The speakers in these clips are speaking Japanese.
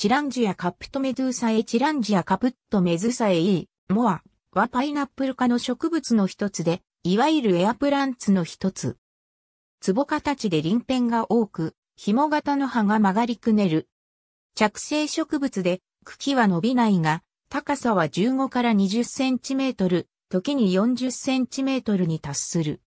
チランジアカプトメドゥーサエチランジアカプットメズサエイモアはパイナップル科の植物の一つで、いわゆるエアプランツの一つ。壺形で輪辺が多く、紐型の葉が曲がりくねる。着生植物で、茎は伸びないが、高さは15から20センチメートル、時に40センチメートルに達する。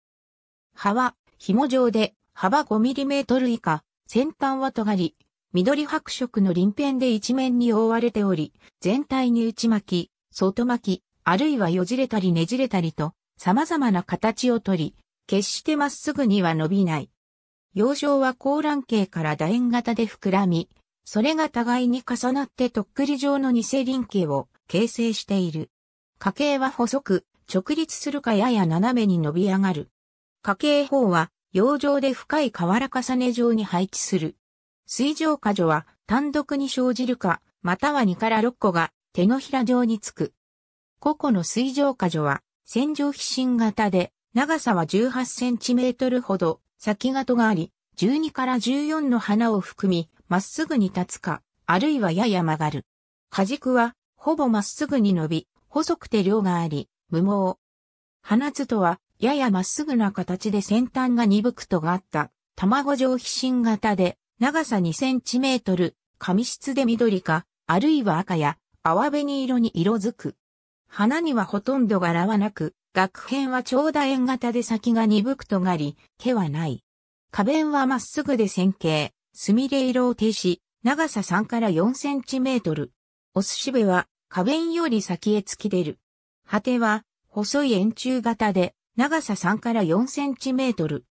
葉は紐状で、幅5ミリメートル以下、先端は尖り、緑白色の鱗片で一面に覆われており、全体に内巻き、外巻き、あるいはよじれたりねじれたりと、様々な形をとり、決してまっすぐには伸びない。葉状は高卵形から楕円型で膨らみ、それが互いに重なってとっくり状の偽輪形を形成している。家系は細く、直立するかやや斜めに伸び上がる。家系法は、葉状で深い瓦重ね状に配置する。水上果樹は単独に生じるか、または2から6個が手のひら状につく。個々の水上果樹は線状皮信型で長さは18センチメートルほど先ががあり、12から14の花を含み、まっすぐに立つか、あるいはやや曲がる。果軸はほぼまっすぐに伸び、細くて量があり、無毛。花つとはややまっすぐな形で先端が鈍くとがあった、卵状皮信型で長さ2センチメートル、紙質で緑か、あるいは赤や泡紅色に色づく。花にはほとんど柄はなく、額辺は長楕円型で先が鈍くとがり、毛はない。花弁はまっすぐで線形、すみれ色を呈し、長さ3から4センチメートル。お寿司部は花弁より先へ突き出る。果ては細い円柱型で長さ3から4センチメートル。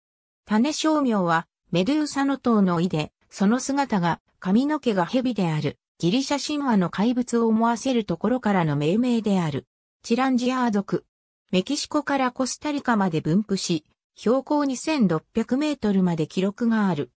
種商業はメドゥーサの塔の井で、その姿が髪の毛が蛇である、ギリシャ神話の怪物を思わせるところからの命名である。チランジアー族。メキシコからコスタリカまで分布し、標高2600メートルまで記録がある。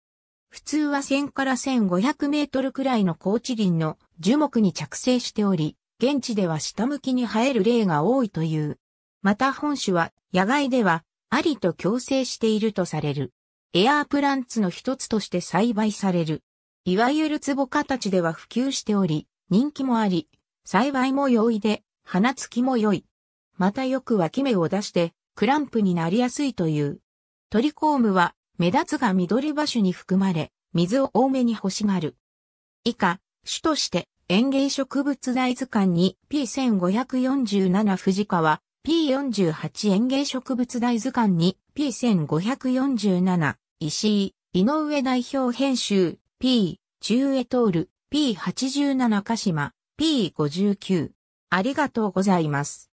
普通は1000から1500メートルくらいの高地林の樹木に着生しており、現地では下向きに生える例が多いという。また本種は野外ではありと共生しているとされる。エアープランツの一つとして栽培される。いわゆる壺形では普及しており、人気もあり、栽培も容易で、花付きも良い。またよく脇芽を出して、クランプになりやすいという。トリコームは、目立つが緑場種に含まれ、水を多めに欲しがる。以下、種として園芸植物大図鑑に P1547 藤川、P48 園芸植物大図鑑に P1547、石井、井上代表編集、P、中江徹、P87 鹿島、P59。ありがとうございます。